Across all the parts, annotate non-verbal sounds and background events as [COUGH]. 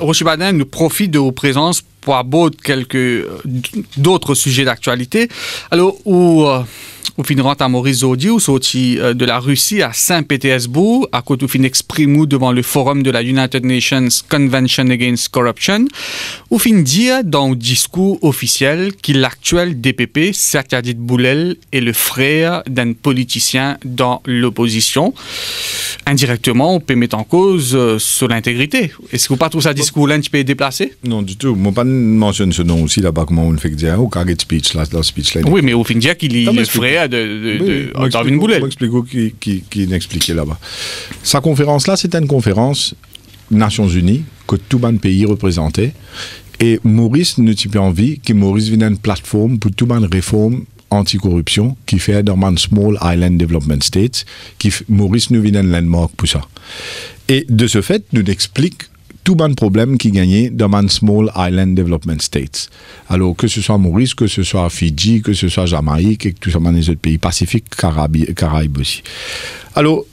Rochibaden nous profite de vos présences pour aborder quelques euh, d'autres sujets d'actualité. Alors, où euh, au fin rentrer à Morizodi, ou sorti euh, de la Russie à Saint-Pétersbourg, à côté où fin exprime devant le forum de la United Nations Convention Against Corruption, ou fin dire dans le discours officiel que l'actuel DPP, Satyajit Boulel, est le frère d'un politicien dans l'opposition. Indirectement, on peut mettre en cause euh, sur l'intégrité. Est-ce que vous pas ce discours-là, petit peu déplacé Non, du tout. mentionne pas ce nom aussi là-bas, comment on le fait dire, au speech, la speech là. Oui, mais au fin dire qu'il est le frère de, de, oui, une boulette. qui, qui, n'expliquait là-bas. Sa conférence-là, c'était une conférence Nations Unies que tout le pays représentait. Et Maurice ne t'a pas envie que Maurice vienne une plateforme pour tout monde réforme anticorruption qui fait dans un Small Island Development States, qui Maurice nous vienne un landmark pour ça. Et de ce fait, nous expliquons tout bon problème qui gagnait dans les Small Island Development States. Alors, que ce soit Maurice, que ce soit Fidji, que ce soit Jamaïque, et que tout soit dans les autres pays pacifiques, Caraïbes aussi. Alors,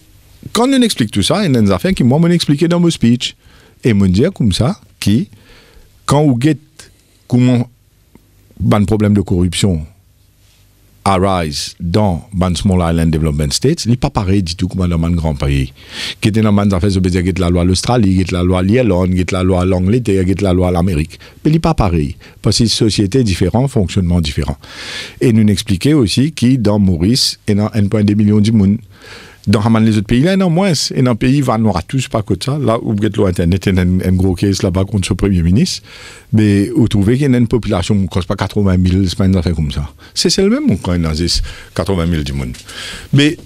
quand on explique tout ça, il y a des affaires qui, moi, expliqué dans mon speech. Et me dire comme ça, qui, quand vous get comment un problème de corruption dans ban Small Island Development States, n'est pas pareil du tout comme dans un grand pays. Qui était fait les affaires, c'est la loi l'Australie, la loi de la loi l'Angleterre, la loi l'Amérique. Mais n'est pas pareil. Parce que société différente, fonctionnement différent. Et nous expliquer aussi qui dans Maurice un dans 1,2 millions de monde dans les autres pays, là, il y a moins. Et dans le pays, il n'y aura tous pas que ça. Là, où vous Internet, il y a un gros case là-bas contre ce Premier ministre. Mais vous trouvez qu'il y a une population qui ne cause pas 80 000 une affaire comme ça. C'est le même quand il y a 80 000 du monde. Mais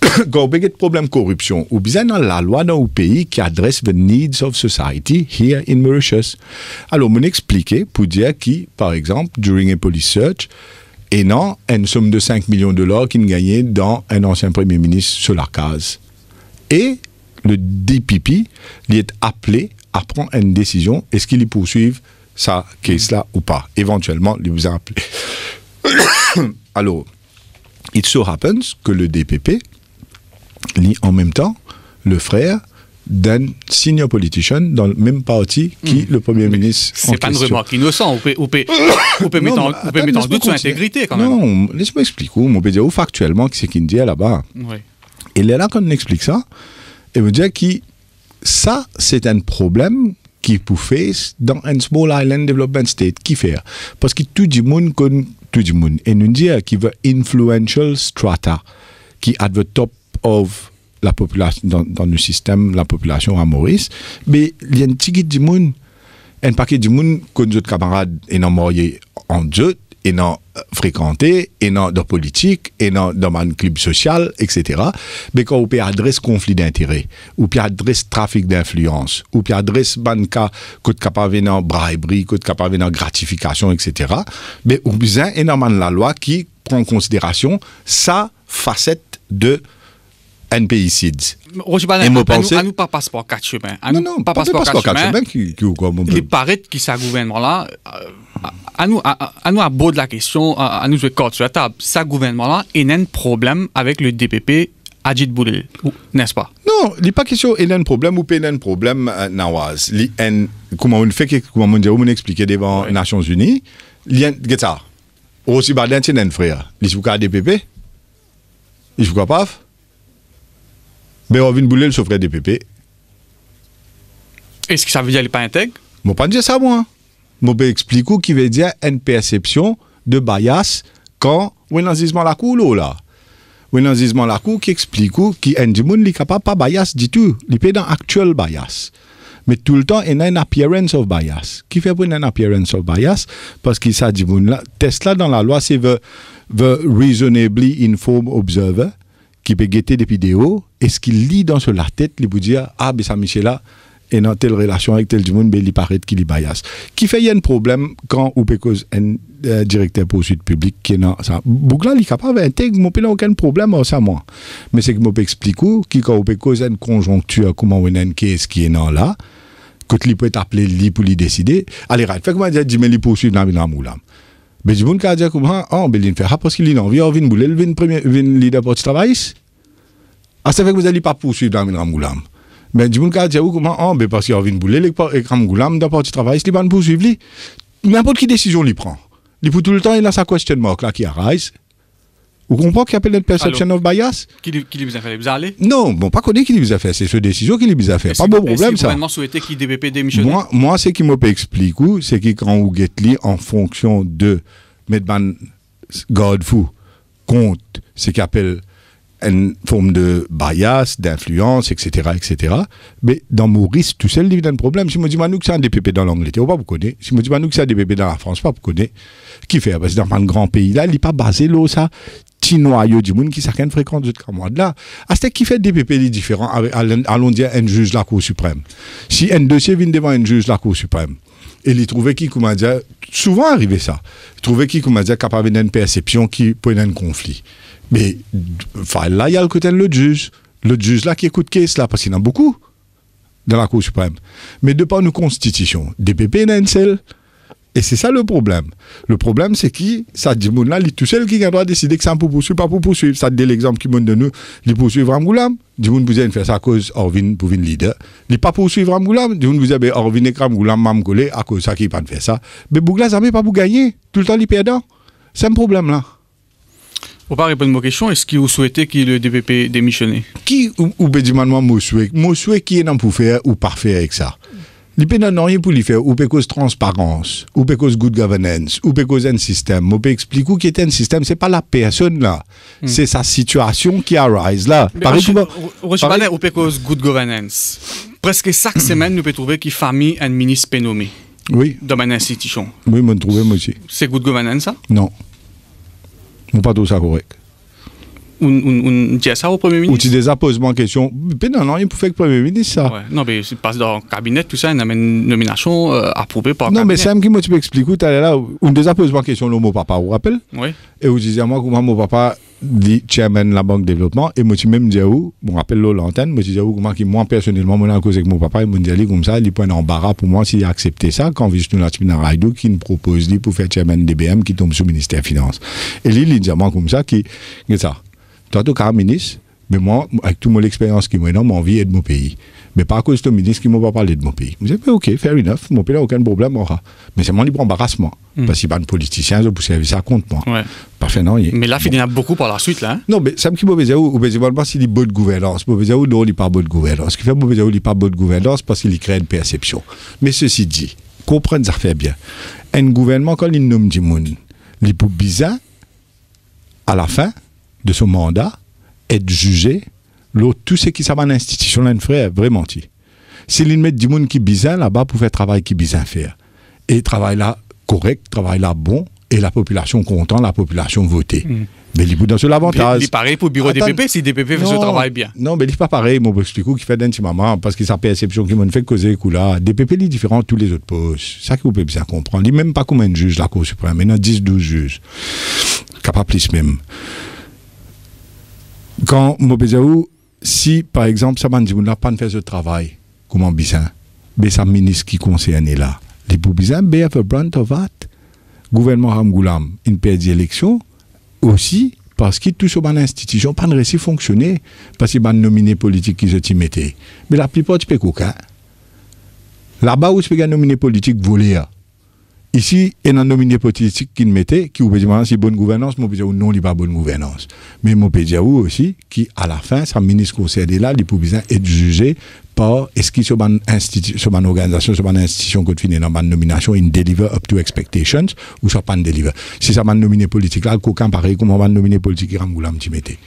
[COUGHS] quand vous avez des problèmes de corruption, vous avez dans la loi dans le pays qui adresse the needs of society here in Mauritius. Alors, vous m'expliquez, pour dire qui, par exemple, during a police search, et non une somme de 5 millions de dollars qu'il gagnait dans un ancien Premier ministre sur la case. Et le DPP lui est appelé à prendre une décision, est-ce qu'il y poursuit ça, case là ou pas Éventuellement, il vous a appelé. [COUGHS] Alors, it so happens que le DPP lit en même temps le frère d'un senior politician dans le même parti qui hmm. le Premier hmm. ministre. C'est pas une remarque innocente. On peut, on peut, mettre en, doute son intégrité quand même. Non, laisse-moi expliquer. On peut dire où factuellement c'est qu'il dit là-bas. Oui. Et là, quand on explique ça, et me dire que ça, c'est un problème qui faire dans un small island development state qui fait parce que tout le monde connaît tout le monde et nous dit qui veut influential strata qui at the top of la population, dans, dans, le système, la population à Maurice. Mais il y a un petit guide du monde, un paquet du monde que nos camarades et non mariés en Dieu, et non euh, fréquenté, et non dans politique, et non dans un club social, etc. Mais quand on peut adresse conflit d'intérêts, ou peut adresse trafic d'influence, ou peut adresse banca, que capable venir briberie, que capable venir gratification, etc. Mais on besoin énormément de la loi qui prend en considération sa facette de NPICID. Roche Banan, à, nous pas passeport 4 chemins. Non, non, pas passeport 4 chemins. qui, qui, Il paraît que ce gouvernement-là, euh, à nous, à nous, de la question, à nous jouer sur la table. Ce gouvernement-là, il a un problème avec le DPP Ajit Boulil, n'est-ce pas? Non, il n'est pas question Il a un problème ou pas un problème, euh, Nawaz. Comment on fait, comment on explique devant les Nations Unies, il y a un frère. Il y a un DPP, il y a un paf. Ben, on de bouler le des DPP. Est-ce que ça veut dire qu'il n'est pas intègre Je ne pas dire ça, moi. Je ben, vais expliquer qui veut dire une perception de bias quand on a la cour, là. On a la cour qui explique qui un du pas n'est capable pas bias du tout. Il peut dans l'actuel bias. Mais tout le temps, il y a une appearance of bias. Qui fait a une appearance of bias? Parce que ça dit, Tesla dans la loi, c'est le « the reasonably informed observer qui peut guetter des vidéos, et ce qu'il lit dans sur la tête, il peut dire, ah, ben ça, Michel là, et dans telle relation avec tel du monde, ben, il paraît qu'il est bias. Qui fait, il y a un problème quand ou peut cause un euh, directeur poursuite publique qui est dans ça. Bougla, il est capable d'intégrer, hein, il n'y a aucun problème en hein, ça, moi. Mais c'est que je peux expliquer, qui quand ou peut cause une conjoncture, comment on est, qu'est-ce qui est dans là, que il peut appeler lui pour lui décider. Allez, right. Fait que moi, je dis, mais il poursuit dans la là. » Mais je ne parce qu'il a envie, il boule, il premier, il travail. Ah, ça que vous n'allez pas poursuivre dans le Mais parce qu'il envie travail, va poursuivre. N'importe quelle décision il prend. Il tout le temps, il a sa question mark là qui arrive. Vous comprenez qu'il appelle une perception of bias Qui les a fait Vous bizarres? Non, bon, pas connu qui vous a fait. C'est ce décision qui les a fait. Pas bon problème, ça. Vous souhaité qu'il des démissionne Moi, moi ce qui expliqué, c'est que quand vous lié en fonction de Medban Godfou contre ce qu'il appelle une forme de bias, d'influence, etc., etc. Mais dans Maurice, tout seul, il y a un problème. Si je me dis, nous, que c'est un DPP dans l'Angleterre, pas vous connaissez. Si je me dis, nous, que c'est un DPP dans la France, pas vous connaissez. Qui fait Parce que dans un grand pays, là, il n'est pas basé, là, ça petit noyau du monde qui certaines fréquentent de de là. À ce qui fait des pépés différents, allons dire un juge de la Cour suprême. Si un dossier vient devant un juge de la Cour suprême, et il trouvait qui, comment dire, souvent arrivé ça, il trouvait qui, comment dire, capable une perception qui peut un conflit. Mais, là, il y a le côté de le juge. Le juge là qui écoute qu'est-ce là, parce qu'il y en a beaucoup dans la Cour suprême. Mais de par nos constitutions, DPP pas une seul. Et c'est ça le problème. Le problème, c'est qui ça dit là, tout seul qui a droit de décider que ça pour poursuivre, pas pour poursuivre. Ça dit l'exemple qui donne de nous, il poursuivre Ramgoulam. Dit vous avez faire ça à cause Orvin pour une leader. Il pas poursuivre Ramgoulam. Dit vous avez Orvin et Ramgoulam m'a collé à cause ça qui pas faire ça. Mais Bougla jamais pas pour gagner, tout le temps il perdant. C'est un problème là. Pour pas répondre à ma question, est-ce que vous souhaitez que le DPP démissionne Qui ou, ou moi, moi souhaite, moi qui est dans pour faire ou parfait avec ça n'y a il pour lui faire ou par cause transparence, ou par cause good governance, ou par cause un système. Moi, je vous explique où est un système. Ce n'est pas la personne là, hmm. c'est sa situation qui arrive là. Par exemple, au Pérou, cause good governance, presque chaque hmm. semaine, nous peut trouver qu'une famille, un ministre est nommé. Oui, dans les Oui, je le trouve moi aussi. C'est good governance, ça Non. On ne tout à ça correct un, un, ça au Premier ministre. Ou tu les as question. Mais non, non, il pouvait que le Premier ministre, ça. Ouais. Non, mais il passe dans le cabinet, tout ça, il a une nomination euh, approuvée par le Non, mais c'est Sam, qui m'a expliqué, tu allais là, on les a question le mot papa, vous vous rappelez Oui. Et vous disiez, moi, comment mon papa dit chairman de la Banque de Développement, et moi, tu même dit, où, bon, rappelle l'eau l'antenne, moi, tu dis, comment, moi, personnellement, moi, en cause avec mon papa, il m'a dit, comme ça, il a un embarras pour moi s'il a accepté ça, quand Vishnu la Raidu, qui me propose, lui, pour faire chairman DBM, qui tombe sous le ministère des Finances. Et lui, il dit, moi, comme ça, qui, ça. Toi, tu es ministre, mais moi, avec toute mon expérience qui m'a mon envie est de mon pays. Mais pas à cause de ministre qui ne m'a pas parlé de mon pays. Je ben, ok, fair enough, mon pays n'a aucun problème, aura. Mais c'est mon libre embarrassement. Hmm. Parce qu'il n'y a pas de politicien pour servir ça contre moi. Parfait, non Mais là, il y en a beaucoup par la suite, là. Hein. Non, mais ça me dit, Bobezao, Bobezao, c'est une bonne gouvernance. non, il n'y a pas bonne gouvernance. Ce qui fait Bobezao, il n'y a pas bonne gouvernance parce qu'il crée une perception. Mais ceci dit, comprenez ça fait bien. Un gouvernement, quand il nomme du monde, il est bizarre, à la fin, de son mandat, être jugé, tout ce qui s'avance dans l'institution, là, frère, est vraiment menti. S'il met du monde qui bizarre là-bas pour faire travail qui bizarre faire. Et travail là correct, travail là bon, et la population content, la population votée. Hmm. Mais il dans ce avantage. Il est pareil pour le bureau des DPP si DPP fait ce travail bien. Non, mais il n'est pas pareil, mon coup qui fait d'un petit maman, parce que sa perception qui m'en fait causer coup là. DPP il est différent de tous les autres postes. Ça que vous pouvez bien comprendre. Il n'est même pas combien de juge, la Cour suprême. il y en a 10-12 juges. Capable plus même. Quand Mobéjaou, si par exemple, vous n'a pas fait ce travail, comment bien, mais sa ministre qui concerne là, les Boubizan, mais have a brunt of Le Gouvernement a une perte d'élection, aussi, parce que tout aux ban n'a pas réussi à fonctionner, parce qu'il y a nominé politique qui se mettaient. Mais la plupart, tu peux hein. Là-bas où tu peux nominer politique voler. Hein. Ici, il y a un nominé politique qui mettait, qui vous dit, si bonne gouvernance, mon dire non, il n'y pas bonne gouvernance. Mais mon me dire aussi, qui à la fin, sa ministre conseil est là, il peut être jugé par est-ce qu'il se une organisation, se une institution qui finit dans une nomination, il deliver up to expectations ou ça pas deliver. Si ça m'a nominé politique là, aucun pareil, comme va nominé politique, il un petit mettait.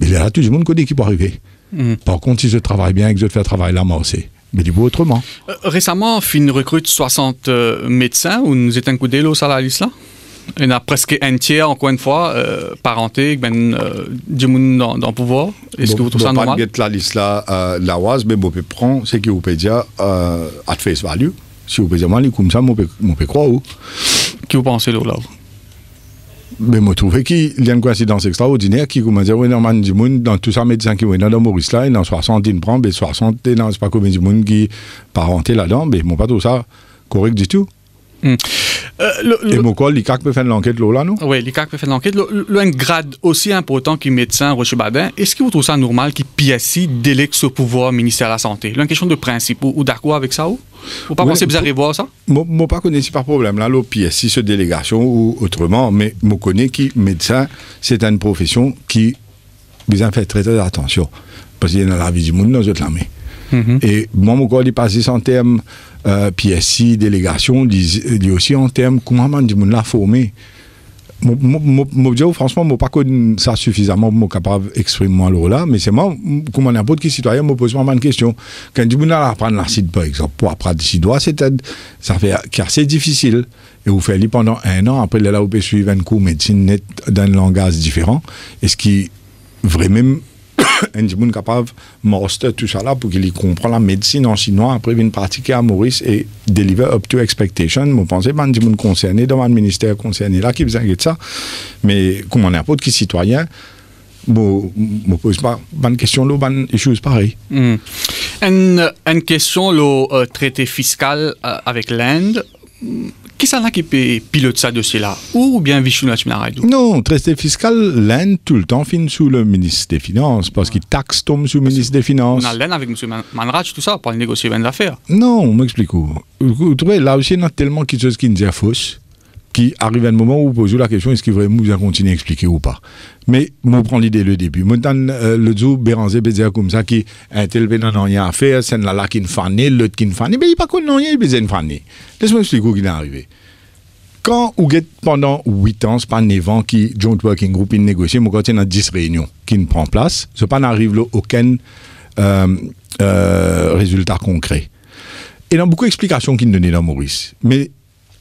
Mais là, tout le monde connaît qui peut arriver. Mm. Par contre, si je travaille bien et que je fais travail là, moi aussi mais du euh, euh, coup, autrement. Récemment, on fait une recrute 60 médecins où nous étions un la liste là. Il y en a presque un tiers, encore une fois, euh, parenté, ben, du monde dans, le pouvoir. Est-ce que vous trouvez ça normal? Je la liste là, la OAS, mais je prendre ce que vous pouvez dire à face value. Si vous pouvez dire, comme ça, je peux croire. Qui vous pensez là, là? Mais je trouve qu'il y a une coïncidence extraordinaire qui, comment dire, oui, du monde, dans tout ça, médecin qui est dans Maurice là, y dans 60, il prend, mais 60, non, c'est pas combien du monde qui parenté là-dedans, mais bon, pas tout ça correct du tout. Mm. Euh, et mon et l'ICAC peut faire l'enquête là, non? Oui, l'ICAC peut faire l'enquête. L'un grade aussi important qu'un médecin, est-ce que vous trouvez ça normal qu'il PSI délègue ce pouvoir au ministère de la Santé? Une question de principe. Ou, d'accord avec ça? Ou, Vous pas que vous allez voir ça? Moi, moi pas connais pas problème. Là, le PSI, c'est délégation ou autrement, mais je connais qu'un médecin, c'est une profession qui, vous fait très, très attention. Parce qu'il y a la vie du monde dans notre armée. Mhm. Et moi, mon corps il passe en termes euh, PSI, délégation, il aussi en termes comment je du monde l'a formé. Je franchement, je ne pas ça suffisamment pour capable d'exprimer rôle là, mais c'est moi, comme un autre citoyen, je me pose vraiment une question. Quand du monde apprendre l'acide, par exemple, pour apprendre l'acide, c'est ça fait assez difficile. Et vous faites pendant un an, après, là, vous suivre un cours médecine net dans un langage différent. est ce qui, vraiment, [COUGHS] Un dimun capable, master tout ça là pour qu'il qu'ils comprennent la médecine en chinois après qui pratiquer à Maurice et « deliver up to expectation. que panse ban concerné moun ministère concerné là qui faisait ça. ça, mais on on un peu de citoyen, je ne pose pas de question questions, bonne choses pareil hmm. une, question le euh, traité fiscal euh, avec l'Inde qui ça là qui pilote piloter ça dossier là Ou bien Vishnu Raidou Non, traité fiscal, l'Inde tout le temps finit sous le ministre des Finances parce qu'il taxe tombe sous le ministre des Finances. On a l'Inde avec M. Manrach tout ça, pour négocier bien d'affaires. Non, m'explique. Vous trouvez là aussi, il y a tellement de choses qui nous fausses qui arrive à un moment où vous posez la question est-ce qu'il vraiment bien continuer à expliquer ou pas Mais moi, prends l'idée le début. Montan, euh, le jour, Béranger peut comme ça qui n'y tel n'a rien à faire, c'est la la qui ne fane, l'autre qui ne fane. Mais il n'y a pas qu'on rien, il besoin de fane. Laisse-moi expliquer ce qui est arrivé. Quand êtes pendant 8 ans, n'est pas 9 ans qui Joint Working Group il négocie, mon côté dans 10 réunions qui ne prend place, ce pas n'arrive aucun euh, euh, résultat concret. Et dans beaucoup d'explications qui qu'il donnait dans Maurice. Mais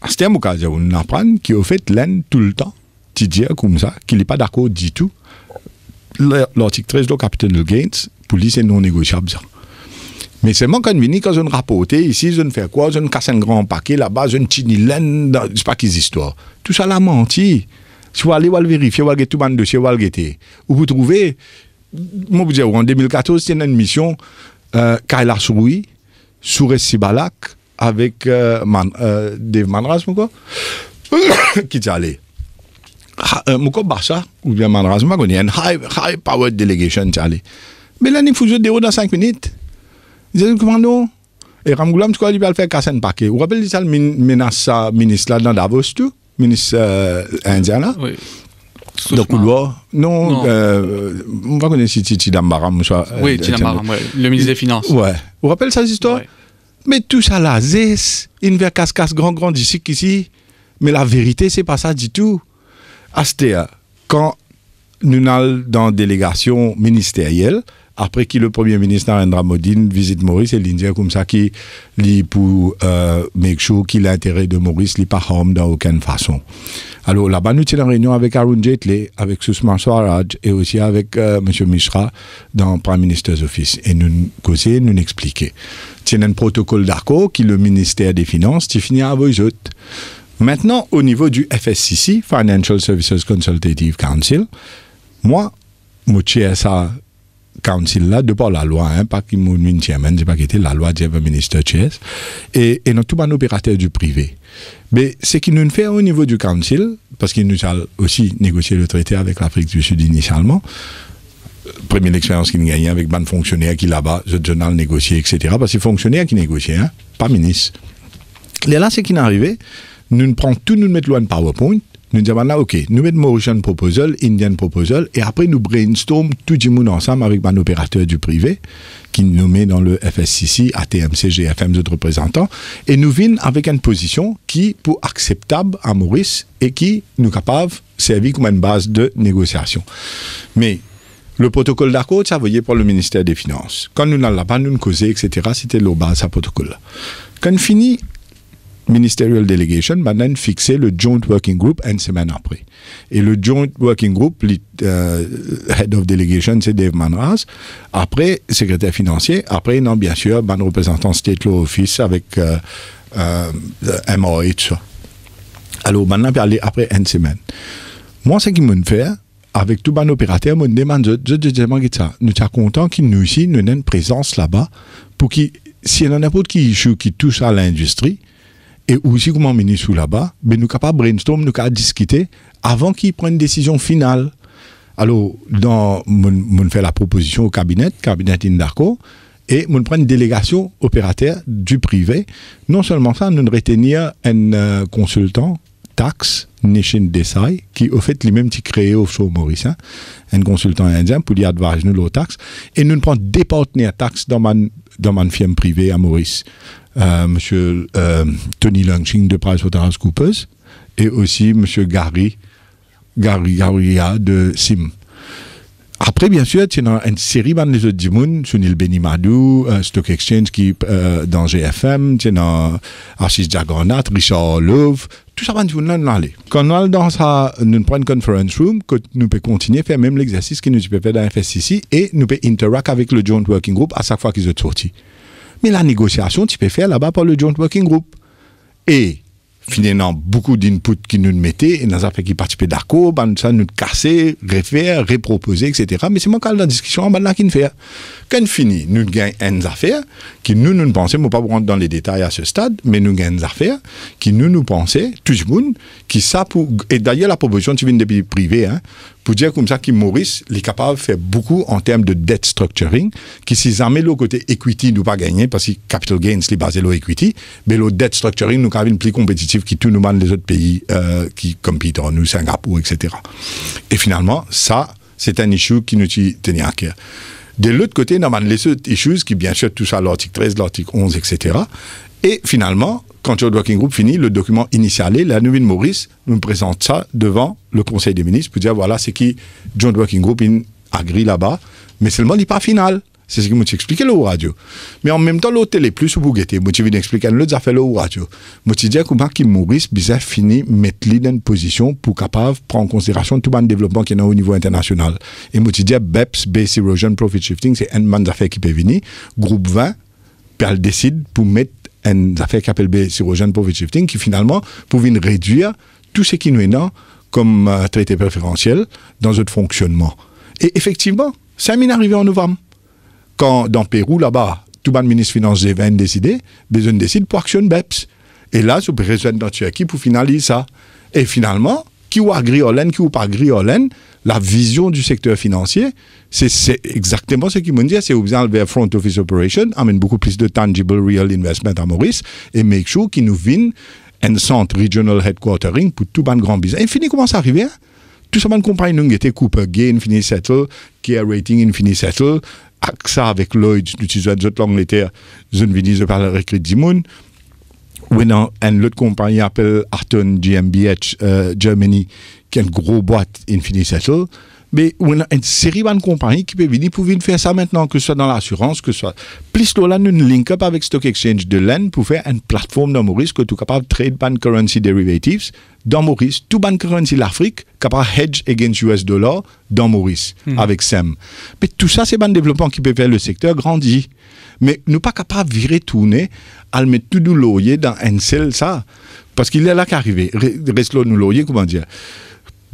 c'est un occasion où on apprend qu'au fait, l'un tout le temps, tu dis comme ça, qu'il n'est pas d'accord du tout. L'article 13 du Capital Gains, pour lui, c'est non négociable. Ça. Mais moi qui on quand ne rapporte, ici, je ne fais quoi je ne casse un grand paquet, là-bas, on je ne sais pas quelles histoires. Tout ça, la menti. Si vous allez, voir vérifier, vous allez tout le dossier, vous allez où Vous trouvez, moi, vous dire, en 2014, c'était une mission, euh, Kaila Souroui, Sibalak, avec euh, man, euh, Dave Manras, quoi, [COUGHS] qui est allé. Mouko Barça, ou bien Manras, il y a une high, high power delegation, qui est allé. Mais là, il faut jouer des hauts dans 5 minutes. Je ont commandé? et Ramgoulam, tu crois qu'il va le faire casser un paquet. Vous rappelez ça, le menace euh, ministre là dans Davos, tout Ministre indien là Oui. Donc, couloir Non, on va connaître si Titi Dambaram. Oui, Titi Dambaram, le ministre des Finances. Ouais. Vous rappelez ça, cette histoire mais tout ça là, zès, il cascade casse grand grand ici qu'ici. Mais la vérité, c'est pas ça du tout. Astéa, quand nous allons dans la délégation ministérielle, après qui le Premier ministre Narendra Modi visite Maurice et l'India comme ça qui lit pour euh, make sure qu'il l'intérêt de Maurice n'est pas home dans aucune façon. Alors là-bas, nous tenons en réunion avec Arun Jaitley, avec Susman Swaraj et aussi avec Monsieur M. Mishra dans Prime Minister's Office. Et nous causer, nous expliquer. C'est un protocole d'accord qui le ministère des Finances, qui finit à vos autres. Maintenant, au niveau du FSCC, Financial Services Consultative Council, moi, mon ça council là, de par la loi, hein, pas qui m'ont c'est pas qui était la loi du ministre Chess, et, et notre tout un opérateur du privé. Mais ce qui nous fait au niveau du council, parce qu'il nous a aussi négocié le traité avec l'Afrique du Sud initialement, euh, première expérience qu'il gagné avec ban fonctionnaire qui là-bas, je journal négocié, etc. Parce que fonctionnaire qui négocie, hein, pas ministre. Et là, ce qui est arrivé, nous prenons tout, nous mettons loin de PowerPoint, nous disons, là, OK, nous mettons Mauritian Proposal, Indian Proposal, et après nous brainstorm tout le monde ensemble avec un opérateur du privé, qui nous met dans le FSCC, ATMC, GFM, d'autres représentants, et nous venons avec une position qui, pour acceptable à Maurice, et qui nous capable servir comme une base de négociation. Mais, le protocole d'accord, ça voyait pour le ministère des Finances. Quand nous n'allons pas nous causer, etc., c'était le base à protocole. Quand fini ministerial delegation maintenant fixé le joint working group une semaine après. Et le joint working group, le euh, head of delegation, c'est Dave Manras. Après, secrétaire financier. Après, non, bien sûr, ben, représentant State Law Office avec euh, euh, MOA Alors, maintenant, aller après une semaine. Moi, ce qui me fait, avec tout bon opérateur, me demande, de de ça. Nous sommes contents qu'il nous ici, une présence là-bas pour que, s'il y en a n'importe qui qui touche à l'industrie, et aussi, comme ministre là-bas, mais nous capables brainstorm, nous capables discuter avant qu'ils prennent une décision finale. Alors, dans, mon, fait la proposition au cabinet, cabinet Indarco, et nous prenons une délégation opérateur du privé. Non seulement ça, nous retenir un euh, consultant, Tax Nishin Desai, qui au fait lui-même qui créé au mauricien, Maurice. Hein, un consultant indien pour lui adviser nous le taxe, et nous prenons des partenaires taxes dans mon dans firme privée à Maurice euh, Monsieur euh, Tony Langching de PricewaterhouseCoopers et aussi Monsieur Gary, Gary Garria de Sim. Après, bien sûr, il y a une série de les autres Dimoun, Sunil Benimadou, euh, Stock Exchange qui euh, dans GFM, a Archis Jagannath, Richard Love, tout ça va nous aller. Quand on est dans une conference room, que nous pouvons continuer à faire même l'exercice que nous pouvons faire dans FSCC et nous peut interagir avec le joint working group à chaque fois qu'ils sont sortis. Mais la négociation, tu peux faire là-bas par le Joint Working Group. Et finalement, beaucoup d'inputs qui nous mettaient, et nous affaires qui participaient d'accord, ben, ça nous casser, refaire, reproposer, etc. Mais c'est moi cas de la discussion, en là, qui nous fait. Quand fini, nous gagnons des affaires, qui nous, nous pensons, vais pas rentrer dans les détails à ce stade, mais nous gagnons des affaires, qui nous, nous pensons, tout le monde, qui ça pour, et d'ailleurs, la proposition, tu viens de privé, hein, pour dire comme ça que Maurice est capable de faire beaucoup en termes de debt structuring, qui s'est jamais le côté equity nous pas gagné, parce que capital gains est basé sur equity, mais le debt structuring nous une plus compétitif qui tout nous demande les autres pays euh, qui compitent, nous, Singapour, etc. Et finalement, ça, c'est un issue qui nous tenir à cœur. De l'autre côté, nous les autres issues qui, bien sûr, touchent à l'article 13, l'article 11, etc. Et finalement, quand le Working Group finit le document initialé, la nouvelle Maurice nous présente ça devant le Conseil des ministres pour dire voilà, c'est qui John Working Group in gris là-bas, mais seulement il n'est pas final. C'est ce que je expliqué au radio. Mais en même temps, l'autre télé plus ou bougueté. Je expliquer d'expliquer l'autre affaire au radio. Je dis comment Maurice bizarre fini mettre lui dans une position pour capable prendre en considération tout le développement qu'il y a au niveau international. Et je dire BEPS, Base Erosion Profit Shifting, c'est un man affaire qui peut venir. Groupe 20, puis elle décide pour mettre un affaire qui appelle Cirogène Poverty Shifting, qui finalement pouvait réduire tout ce qui nous est non comme euh, traité préférentiel dans notre fonctionnement. Et effectivement, ça m'est arrivé en novembre. Quand, dans Pérou, là-bas, tout le ministre financier vient décider, besoin décide pour action BEPS. Et là, je présente dans équipe pour finaliser ça. Et finalement, qui ou agri qui ou pas agri la vision du secteur financier, c'est exactement ce qu'ils me dit. C'est vous faire front office operation, amener beaucoup plus de tangible real investment à Maurice et make sure qu'ils nous viennent un centre regional headquartering pour tout ban grand business. Et fini, comment ça arrive hein? Tout ça, compagnie nous était Cooper Gain, Fini Settle, Care Rating, Infinity Settle, AXA avec Lloyd, nous utilisons d'autres langues, nous venons de parler avec Dimon, non, et l'autre compagnie appelle Arton GmbH uh, Germany, qui est une grosse boîte Infinity Settle mais on a une série de compagnies qui peuvent venir pour venir faire ça maintenant, que ce soit dans l'assurance, que ce soit. Plus là, nous link-up avec Stock Exchange de l'Aisne pour faire une plateforme dans Maurice que tu capable de trade ban currency derivatives dans Maurice. Tout ban currency l'Afrique, capable hedge against US dollar dans Maurice, hmm. avec SEM. Mais tout ça, c'est un développement qui peut faire le secteur grandir. Mais nous pas capable de virer tourner, à mettre tout le loyer dans un seul ça. Parce qu'il est là qu'arrivé. Reste le nous loyer, comment dire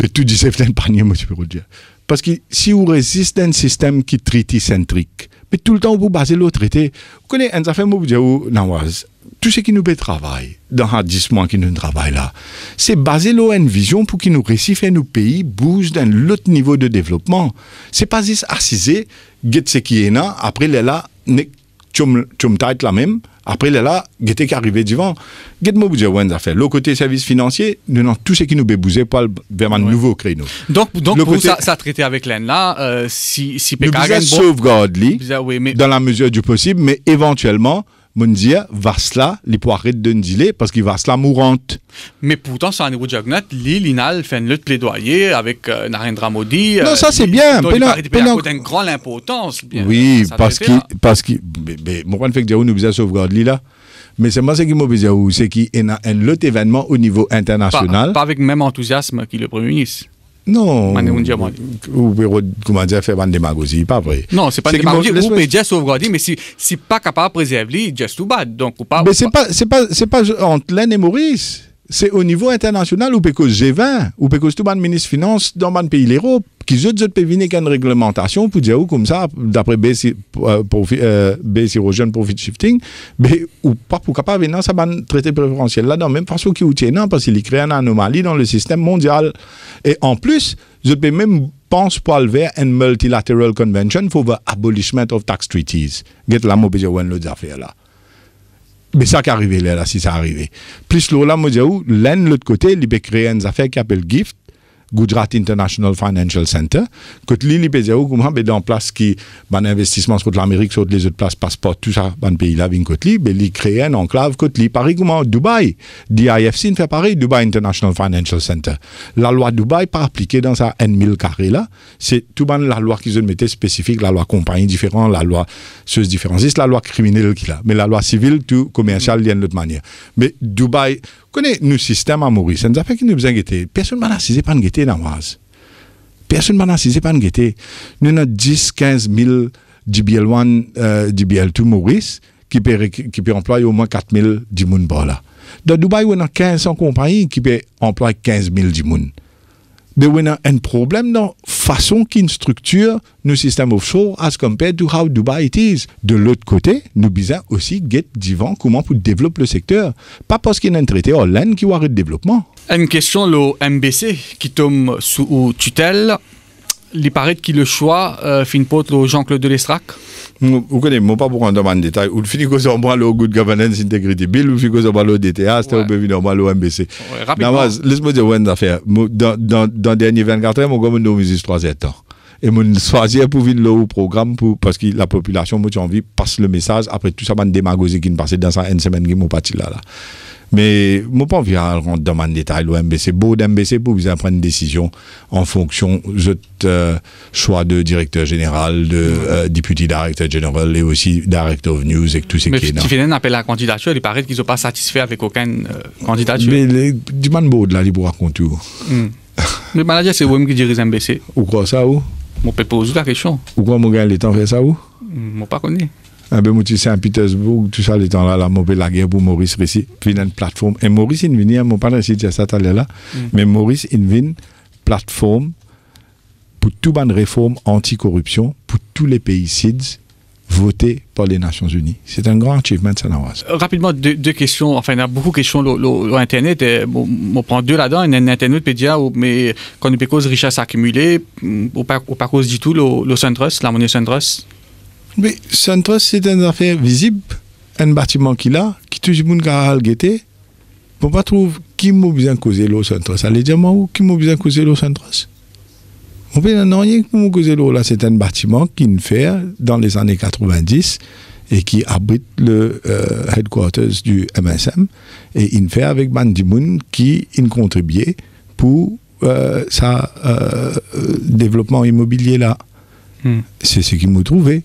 mais tout disait tutti panier peux le dire. Parce que si vous résistez à un système qui est traité-centrique, mais tout le temps vous basez le traité, vous connaissez un affaire, vous dites, oh, tout ce qui nous fait travail, dans 10 mois qui nous travaille là, c'est baser l'eau une vision pour que nous récifs et nos pays bougent d'un autre niveau de développement. C'est pas juste assiser, get ce qui est là, après les là, tu me taites la même. Après, là, guettez qui arrivé devant. Guette moi budget Wenz a fait. Le côté service financier, nous tout ce qui nous bébousait pas vers nouveau créneau. Donc, donc le côté, ça, ça traité avec l'EN là, euh, si, si Nous sauvegarde, oui, dans la mesure du possible, mais éventuellement, mon dire Vasla peut arrêter de dire parce qu'il cela mourante. Mais pourtant sur niveau de Jagnat, l'Ilinal linal fait lutte plaidoyer avec euh, Narendra Modi. Euh, non ça c'est bien. Pendant une grande importance bien. Oui, euh, parce que parce que mon point fait que nous besoin sauvegarde sauvegarder Mais c'est moi ce qui m'a c'est qu'il y a un autre événement au niveau international. Pas, avec le même enthousiasme qu'il le Premier ministre. Non. Ou comment dire, faire une démagogie, pas vrai. Non, c'est pas une démagogie. Ou média sauvegarder, mais si si pas capable de préserver, just too bad. Donc, ou pas. Mais c'est pas, c'est pas, c'est pas entre Len et Maurice c'est au niveau international ou parce G20, ou parce tout le ministre finance dans le pays l'Europe, qui je peut peux venir qu'une réglementation pour dire comme ça, d'après BC, euh, euh Profit Shifting, mais, ou pas pour capable venir ça ban traité préférentiel là, dans même façon qui non, parce qu'il crée une anomalie dans le système mondial. Et en plus, je peux même pense pour aller vers une multilateral convention pour l'abolition abolishment of tax treaties. Get la mobile one là. Mais ça qui est arrivé là, si ça arrivé. Plus là, moi, je dis, oh, l'un de l'autre côté, il peut créer une affaire qui s'appelle gift, Gujarat International Financial Center, que l'île PZO, comment ben en place qui, ben investissement sur l'Amérique, sur les autres places, passeport, tout ça, ben pays là, ben côté, ben il crée un enclave côté, Paris, comment Dubaï, DIFC fait pareil, Dubaï International Financial Center. La loi Dubaï pas appliquée dans sa N1000 carré là, c'est tout ben la loi qu'ils ont mettée spécifique, la loi compagnie différente, la loi ceux différente. c'est la loi criminelle qu'il a, mais la loi civile, tout commercial, il y a une autre manière. Mais Dubaï, Kone nou sistem a Mouris, sa nou zafen ki nou bezan gete, person man asize pan gete nan waz. Person man asize pan gete, nou nan 10-15 mil JBL 1, JBL 2 Mouris ki pe employe au mwen 4 mil di moun bò la. Da Dubai, wè nan 500 kompanyi ki pe employe 15 mil di moun. there on a problème dans façon qu'une structure nos systèmes offshore as compared to how Dubai it is. De l'autre côté, nous besoin aussi get divant comment pour développer le secteur. Pas parce qu'il y a un traité Hollande qui va le développement. Une question, le MBC qui tombe sous tutelle il paraît que le choix euh, fin pote le Jean-Claude de Lestrac vous connaissez pas pour un domaine de détail ou fini qu'on bras le good governance integrity bill ou fini qu'on bras le DTA c'était au par normal le MBC Namaz laisse-moi dire une affaire dans dans dans dernier 24 heures mon gomme nous musique 3 ans et mon choisir pour venir le programme parce que la population moi j'ai envie passe le message après tout ça man démagogie qui ne passait dans sa une semaine qui vais parti là là mais je vais pas vient hein, rentrer dans le détail. C'est beau d'MBC pour vous prendre une décision en fonction de euh, choix de directeur général, de euh, député directeur général et aussi directeur of news et tout ce qui est là. Mais appelle la candidature, il paraît qu'ils ne sont pas satisfaits avec aucune euh, candidature. Mais du man beau de la il pourra contour. Le hmm. manager, c'est vous-même qui dirigez MBC. Ou quoi ça, ou? peux pas poser la question. Ou quoi, mon gars, il est temps de faire ça, ou? Hmm, On pas eh ben, je suis Saint-Pétersbourg, tout ça, les temps là, la mauvaise la guerre pour Maurice Rissi, puis une plateforme. Et Maurice, il vient, mon père, ici ça, là, mm. mais Maurice, il vient, plateforme pour toute bonne réforme corruption pour tous les pays CIDS, voté par les Nations Unies. C'est un grand achievement de Sanawaz. Euh, rapidement, deux, questions. Enfin, il y a beaucoup de questions sur Internet. on prend deux là-dedans. Il y a un Internet média, mais quand on cause richesse accumulée, mm, ou pas, ou pas cause du tout, le, le la monnaie Sandrus mais Santos, c'est une affaire visible, un bâtiment qu'il a, qui touche le monde a guetté. On ne trouve qui m'a besoin de causer l'eau Santos. Allez, dire moi qui m'a besoin de causer l'eau Santos. On peut ben, non rien m'a causer l'eau là. C'est un bâtiment qui ne fait dans les années 90 et qui abrite le euh, headquarters du MSM. Et il fait avec Bandimoun qui in contribuait pour euh, euh, euh, développement immobilier là. Hmm. C'est ce qu'il m'a trouvé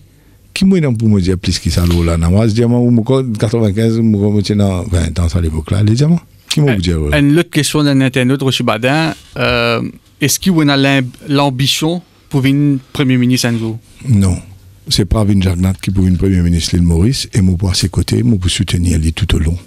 qui mouille pour me dire plus qui ça l'eau là, moi, diamant ou 95, ou dans 20 ans à l'époque là, les diamants. Qui m'a dit Une autre question d'un internaute, Roshi euh, est-ce qu'il y a l'ambition pour une Premier ministre à nouveau Non. C'est pas Vin Jagnat qui pour une Premier ministre l'île Maurice, et moi pour à ses côtés, moi pour soutenir lui tout au long.